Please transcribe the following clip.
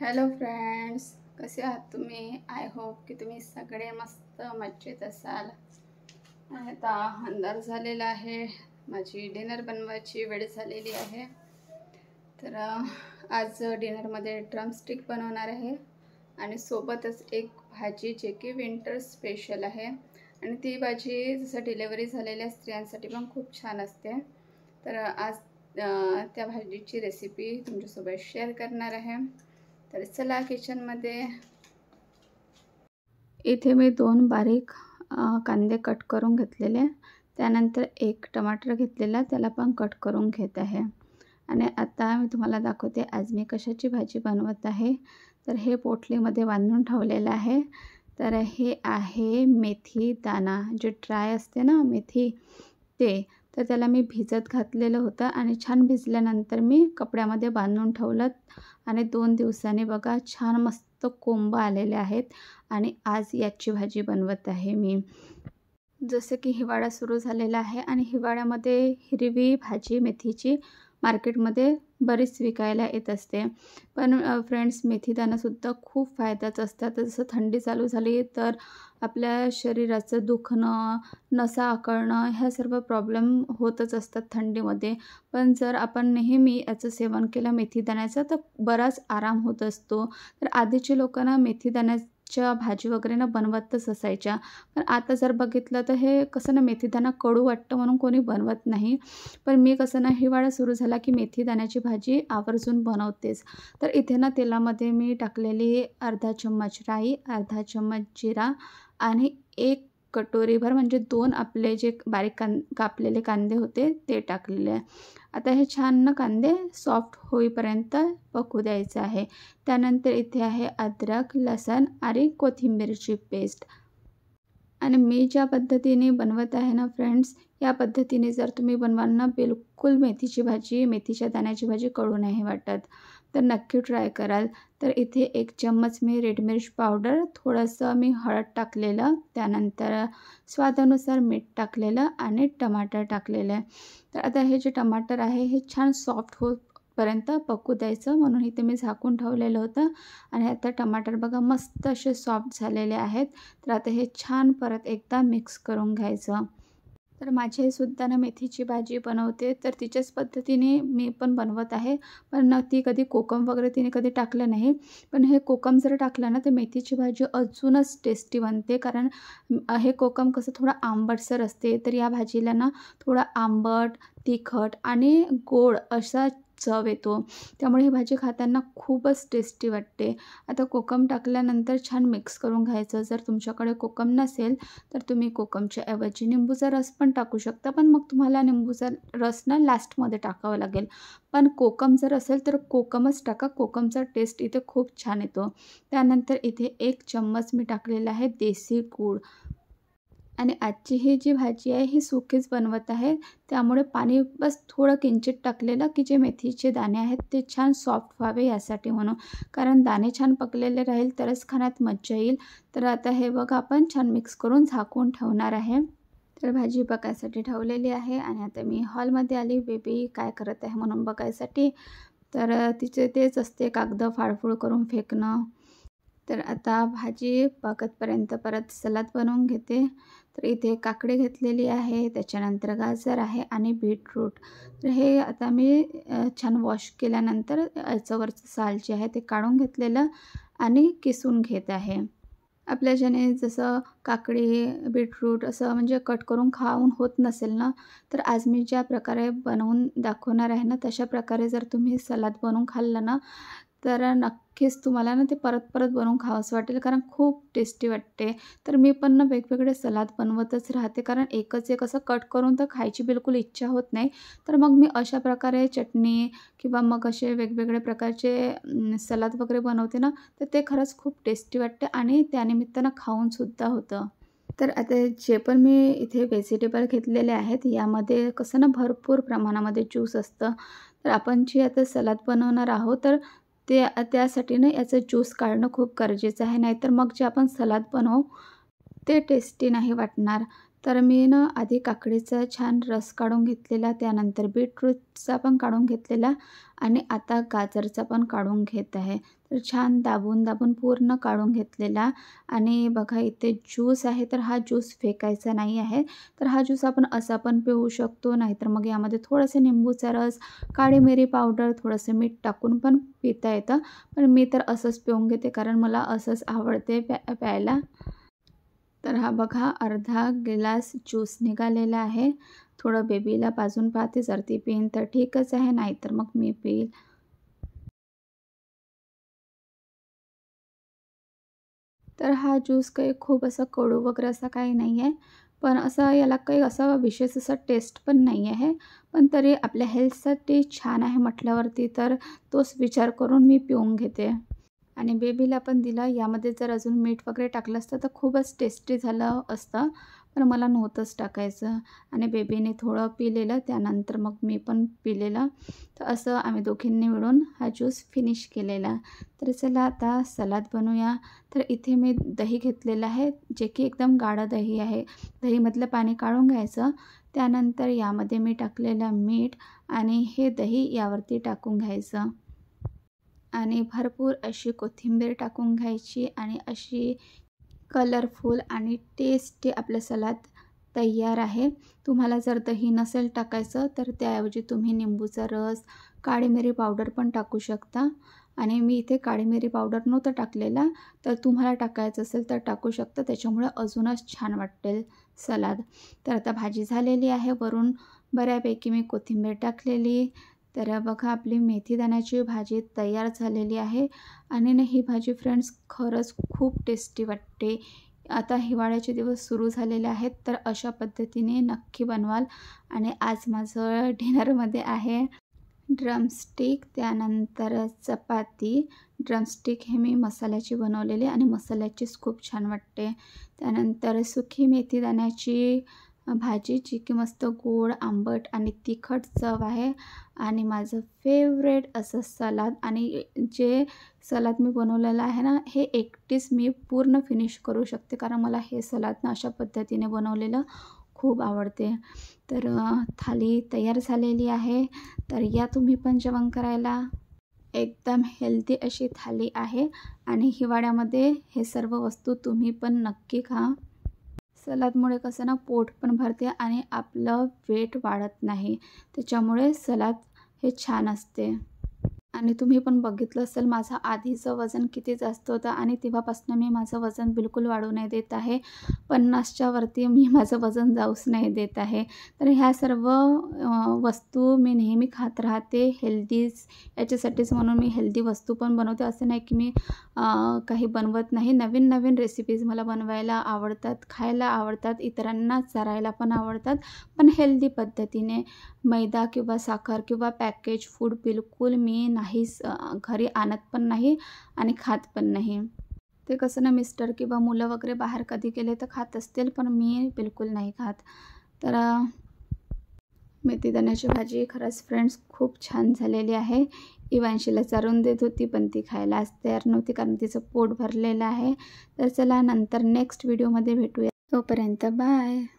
hello friends कसे आहात तुम्ही आय होप की तुम्ही सगळे मस्त मज्जेत असाल आता अंधार झालेला आहे माझी डिनर बनवायची वेळ झालेली आहे तर आज डिनरमध्ये ड्रमस्टिक बनवणार आहे आणि सोबतच एक भाजी जे की विंटर स्पेशल आहे आणि ती भाजी जसं डिलेवरी झालेल्या स्त्रियांसाठी पण खूप छान असते तर आज त्या भाजीची रेसिपी तुमच्यासोबत शेअर करणार आहे तर चला किचनमध्ये इथे मी दोन बारीक कांदे कट करून घेतलेले त्यानंतर एक टमाटर घेतलेला त्याला पण कट करून घेत आहे आणि आता मी तुम्हाला दाखवते आज मी कशाची भाजी बनवत आहे तर हे पोटलीमध्ये बांधून ठेवलेलं आहे तर हे आहे मेथी दाना जे ड्राय असते ना मेथी ते तर त्याला मी भिजत घातलेलं होतं आणि छान भिजल्यानंतर मी कपड्यामध्ये बांधून ठेवलं आणि दोन दिवसांनी बघा छान मस्त कोंब आलेले आहेत आणि आज याची भाजी बनवत आहे मी जसं की हिवाळा सुरू झालेला आहे आणि हिवाळ्यामध्ये हिरवी भाजी मेथीची मार्केटमध्ये बरीच विकायला येत असते पण फ्रेंड्स मेथीदाणासुद्धा खूप फायद्याचं असतात जसं थंडी चालू झाली तर आपल्या शरीराचं दुखणं नसा आकळणं ह्या सर्व प्रॉब्लेम होतच असतात थंडीमध्ये पण जर आपण नेहमी याचं सेवन केलं मेथीदाण्याचं तर बराच आराम होत असतो तर आधीच्या लोकांना मेथीदाण्या च्या भाजी वगैरे ना बनवतच असायच्या पण आता जर बघितलं तर हे कसं ना मेथीदाणा कडू वाटतं म्हणून कोणी बनवत नाही पण मी कसं ना हिवाळा सुरू झाला की मेथीदाण्याची भाजी आवर्जून बनवतेच तर इथे ना तेलामध्ये मी टाकलेली अर्धा चम्मच राई अर्धा चम्मच जिरा आणि एक कटोरीभर म्हणजे दोन आपले जे बारीक कां कापलेले कांदे होते ते टाकलेले आहे आता हे छान ना कांदे सॉफ्ट होईपर्यंत पकू द्यायचं आहे त्यानंतर इथे आहे अद्रक लसण आणि कोथिंबीरची पेस्ट आणि मी ज्या पद्धतीने बनवत आहे ना फ्रेंड्स या पद्धतीने जर तुम्ही बनवाल ना बिलकुल मेथीची भाजी मेथीच्या दाण्याची भाजी कळू नाही वाटत तर नक्की ट्राय कराल तर इथे एक चम्मच मी रेड मिर्च पावडर थोडंसं मी हळद टाकलेलं त्यानंतर स्वादानुसार मीठ टाकलेलं आणि टमाटर टाकलेलं आहे तर आता हे जे टमाटर आहे हे छान सॉफ्ट हो पर्यंत पकू द्यायचं म्हणून इथे मी झाकून ठेवलेलं होतं आणि आता टमाटर बघा मस्त असे सॉफ्ट झालेले आहेत तर आता हे छान परत एकदा मिक्स करून घ्यायचं तर माझी सुद्धा ना मेथीची भाजी बनवते तर तिच्याच पद्धतीने मी पण बनवत आहे पण ती कधी कोकम वगैरे तिने कधी टाकलं नाही पण हे कोकम जर टाकलं ना तर मेथीची भाजी अजूनच टेस्टी बनते कारण हे कोकम कसं थोडं आंबटसर असते तर या भाजीला ना थोडं आंबट तिखट आणि गोड असा चव येतो त्यामुळे ही भाजी खाताना खूपच टेस्टी वाटते आता कोकम टाकल्यानंतर छान मिक्स करून घ्यायचं जर तुमच्याकडे कोकम नसेल तर तुम्ही कोकमच्या ऐवजी निंबूचा रस पण टाकू शकता पण मग तुम्हाला निंबूचा रस ना लास्टमध्ये टाकावा लागेल पण कोकम जर असेल तर कोकमच टाका कोकमचा टेस्ट इथे खूप छान येतो त्यानंतर इथे एक चम्मच मी टाकलेला आहे देसी गूळ आणि आजची ही जी भाजी आहे ही सुकीच बनवत आहे त्यामुळे पाणी बस थोडं किंचित टाकलेलं की जे मेथीचे दाणे आहेत ते छान सॉफ्ट व्हावे यासाठी म्हणून कारण दाणे छान पकलेले राहील तरच खाण्यात मज्जा येईल तर आता हे बघा आपण छान मिक्स करून झाकून ठेवणार आहे तर भाजी बघायसाठी ठेवलेली आहे आणि आता मी हॉलमध्ये आली बेबी काय करत आहे म्हणून बघायसाठी तर तिचे तेच असते कागद फाळफूळ करून फेकणं तर आता भाजी पाकतपर्यंत परत सलाद बनवून घेते तर इथे काकडे घेतलेली आहे त्याच्यानंतर गाजर आहे आणि बीटरूट तर हे आता मी छान वॉश केल्यानंतर याचंवरचं साल जे आहे ते काढून घेतलेलं आणि किसून घेत आहे आपल्या ज्याने जसं काकडी बीटरूट असं म्हणजे कट करून खाऊन होत नसेल ना तर आज मी ज्या प्रकारे बनवून दाखवणार आहे ना तशा प्रकारे जर तुम्ही सलाद बनवून खाल्लं ना तर नक्कीच तुम्हाला ना ते परत परत बनवून खावंसं वाटेल कारण खूप टेस्टी वाटते तर मी पण ना वेगवेगळे सलाद बनवतच राहते कारण एकच एक असं कट करून तर खायची बिलकुल इच्छा होत नाही तर मग मी अशा प्रकारे चटणी किंवा मग असे वेगवेगळे प्रकारचे सलाद वगैरे बनवते ना तर ते खरंच खूप टेस्टी वाटते आणि त्यानिमित्तानं खाऊनसुद्धा होतं तर आता जे पण मी इथे व्हेजिटेबल घेतलेले आहेत यामध्ये कसं ना भरपूर प्रमाणामध्ये ज्यूस असतं तर आपण जी आता सलाद बनवणार आहोत तर ते त्यासाठी ना याचं ज्यूस काढणं खूप गरजेचं आहे नाहीतर मग जे आपण सलाद बनवू ते टेस्टी नाही वाटणार तर मी ना आधी काकडीचा छान रस काढून घेतलेला त्यानंतर बीटरूटचा पण काढून घेतलेला आणि आता गाजरचा पण काढून घेत आहे तर छान दाबून दाबून पूर्ण काढून घेतलेला आणि बघा इथे ज्यूस आहे तर हा ज्यूस फेकायचा नाही आहे तर हा ज्यूस आपण असा पण पिऊ शकतो नाहीतर मग यामध्ये थोडंसं निंबूचा रस काळी मिरी पावडर थोडंसं मीठ टाकून पण पिता येतं पण मी तर असंच पिऊन घेते कारण मला असंच आवडते प्या प्यायला तर हा बघा अर्धा ग्लास ज्यूस निघालेला आहे थोडं बेबीला पाजून पाहते जर ती पिईन तर ठीकच आहे नाहीतर मग मी पिईल तर हा ज्यूस काही खूप असा कडू वगैरे असा काही नाही आहे पण असं याला काही असा विशेष असा टेस्ट पण नाही आहे पण तरी आपल्या हेल्थसाठी छान आहे म्हटल्यावरती तर तोच विचार करून मी पिऊन घेते आणि बेबीला पण दिला यामध्ये जर अजून मीठ वगैरे टाकलं असतं तर खूपच टेस्टी झालं असतं तर मला नव्हतंच टाकायचं आणि बेबीने थोडं पिलेलं त्यानंतर मग मी पण पिलेलं तर असं आम्ही दोघींनी मिळून हा ज्यूस फिनिश केलेला तर चला आता सलाद बनवूया तर इथे मी दही घेतलेलं आहे जे की एकदम गाढं दही आहे दहीमधलं पाणी काढून घ्यायचं त्यानंतर यामध्ये मी टाकलेलं मीठ आणि हे दही यावरती टाकून घ्यायचं आणि भरपूर अशी कोथिंबीर टाकून घ्यायची आणि अशी कलरफुल आणि टेस्टी आपलं सलाद तयार आहे तुम्हाला जर दही नसेल टाकायचं तर त्याऐवजी तुम्ही निंबूचा रस काळीमिरी पावडर पण टाकू शकता आणि मी इथे काळीमिरी पावडर नव्हतं टाकलेला तर तुम्हाला टाकायचं असेल तर टाकू शकता त्याच्यामुळे अजूनच छान वाटेल सलाद तर आता भाजी झालेली आहे वरून बऱ्यापैकी मी कोथिंबीर टाकलेली तर बघा आपली मेथीदाण्याची भाजी तयार झालेली आहे आणि ना ही भाजी फ्रेंड्स खरंच खूप टेस्टी वाटते आता हिवाळ्याचे दिवस सुरू झालेले आहेत तर अशा पद्धतीने नक्की बनवाल आणि आज माझं डिनरमध्ये आहे ड्रमस्टिक त्यानंतर चपाती ड्रमस्टिक हे मी मसाल्याची बनवलेली आणि मसाल्याचीच खूप छान वाटते त्यानंतर सुखी मेथी दाण्याची भाजीची की मस्त गोड आंबट आणि तिखट चव आहे आणि माझं फेवरेट असं सलाद आणि जे सलाद मी बनवलेलं आहे ना हे एकटीच मी पूर्ण फिनिश करू शकते कारण मला हे सलाद ना अशा पद्धतीने बनवलेलं खूप आवडते तर थाली तयार झालेली आहे तर या तुम्ही पण जेवण करायला एकदम हेल्दी अशी थाली आहे आणि हिवाळ्यामध्ये हे सर्व वस्तू तुम्ही पण नक्की खा सलादमुळे कसं ना पोट पण भरते आणि आपलं वेट वाढत नाही त्याच्यामुळे सलाद हे छान असते आणि तुम्ही पण बघितलं असेल माझं आधीचं वजन किती जास्त होतं आणि तेव्हापासून मी माझं वजन बिलकुल वाढू नाही देत आहे पन्नासच्या वरती मी माझं वजन जाऊच नाही देत आहे तर ह्या सर्व वस्तू मी नेहमी खात राहते हेल्दीज याच्यासाठीच म्हणून मी हेल्दी वस्तू पण बनवते असं नाही की मी काही बनवत नाही नवीन नवीन रेसिपीज मला बनवायला आवडतात खायला आवडतात इतरांना चरायला पण आवडतात पण हेल्दी पद्धतीने मैदा किंवा साखर किंवा पॅकेज फूड बिलकुल मी नाहीच घरी आणत पण नाही आणि खात पण नाही ते कसं ना मिस्टर किंवा मुलं वगैरे बाहेर कधी गेले तर खात असतील पण मी बिलकुल नाही खात तर मेथी दाण्याची भाजी खरंच फ्रेंड्स खूप छान झालेली आहे इवांशीला चारून देत होती पण ती खायला आज तयार नव्हती कारण तिचं पोट भरलेलं आहे तर चला नंतर नेक्स्ट व्हिडिओमध्ये भेटूया तोपर्यंत बाय